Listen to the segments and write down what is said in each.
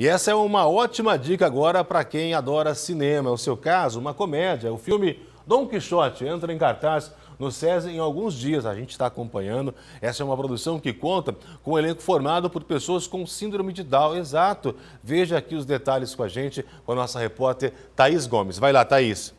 E essa é uma ótima dica agora para quem adora cinema. É o seu caso, uma comédia. O filme Dom Quixote entra em cartaz no SESI em alguns dias. A gente está acompanhando. Essa é uma produção que conta com um elenco formado por pessoas com síndrome de Down. Exato. Veja aqui os detalhes com a gente, com a nossa repórter Thaís Gomes. Vai lá, Thaís.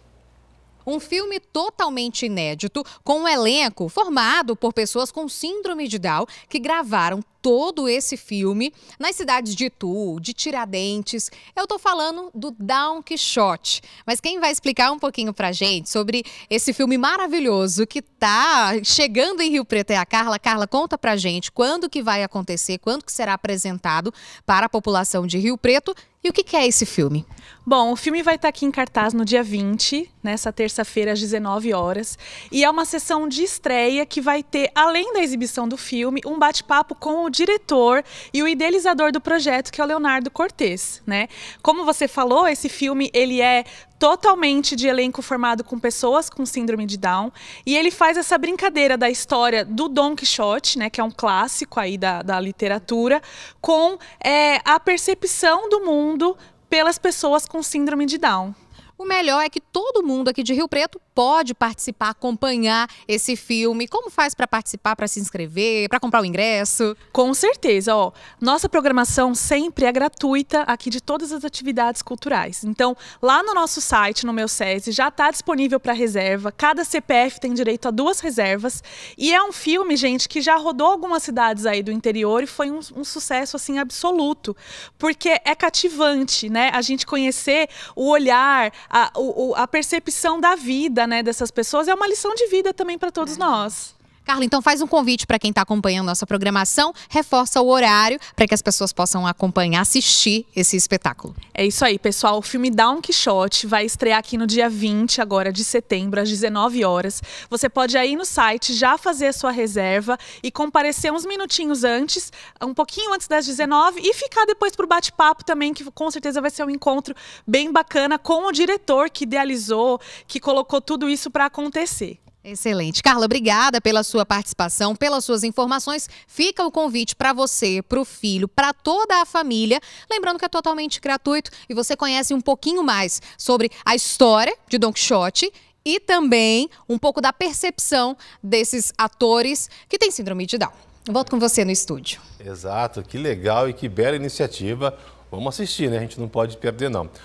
Um filme totalmente inédito, com um elenco formado por pessoas com síndrome de Down que gravaram todo esse filme nas cidades de Itu, de Tiradentes. Eu estou falando do Down Quixote. Mas quem vai explicar um pouquinho pra gente sobre esse filme maravilhoso que tá chegando em Rio Preto é a Carla. Carla, conta pra gente quando que vai acontecer, quando que será apresentado para a população de Rio Preto e o que, é esse filme? Bom, o filme vai estar tá aqui em cartaz no dia 20, nessa terça-feira, às 19 horas. E é uma sessão de estreia que vai ter, além da exibição do filme, um bate-papo com o diretor e o idealizador do projeto, que é o Leonardo Cortez, né? Como você falou, esse filme ele é totalmente de elenco formado com pessoas com síndrome de Down. E ele faz essa brincadeira da história do Don Quixote, né, que é um clássico aí da, da literatura, com é, a percepção do mundo pelas pessoas com síndrome de Down. O melhor é que todo mundo aqui de Rio Preto pode participar, acompanhar esse filme. Como faz para participar, para se inscrever, para comprar o ingresso? Com certeza, ó. Nossa programação sempre é gratuita aqui de todas as atividades culturais. Então, lá no nosso site, no meu SESI, já está disponível para reserva. Cada CPF tem direito a duas reservas. E é um filme, gente, que já rodou algumas cidades aí do interior e foi um, um sucesso, assim, absoluto. Porque é cativante, né? A gente conhecer o olhar, a, o, a percepção da vida né, dessas pessoas é uma lição de vida também para todos é. nós. Carla, então faz um convite para quem está acompanhando nossa programação, reforça o horário para que as pessoas possam acompanhar, assistir esse espetáculo. É isso aí, pessoal. O filme Down Quixote vai estrear aqui no dia 20 agora de setembro, às 19 horas. Você pode ir no site, já fazer a sua reserva e comparecer uns minutinhos antes, um pouquinho antes das 19 e ficar depois para o bate-papo também, que com certeza vai ser um encontro bem bacana com o diretor que idealizou, que colocou tudo isso para acontecer. Excelente. Carla, obrigada pela sua participação, pelas suas informações. Fica o convite para você, para o filho, para toda a família. Lembrando que é totalmente gratuito e você conhece um pouquinho mais sobre a história de Don Quixote e também um pouco da percepção desses atores que têm síndrome de Down. volto com você no estúdio. Exato, que legal e que bela iniciativa. Vamos assistir, né? A gente não pode perder, não.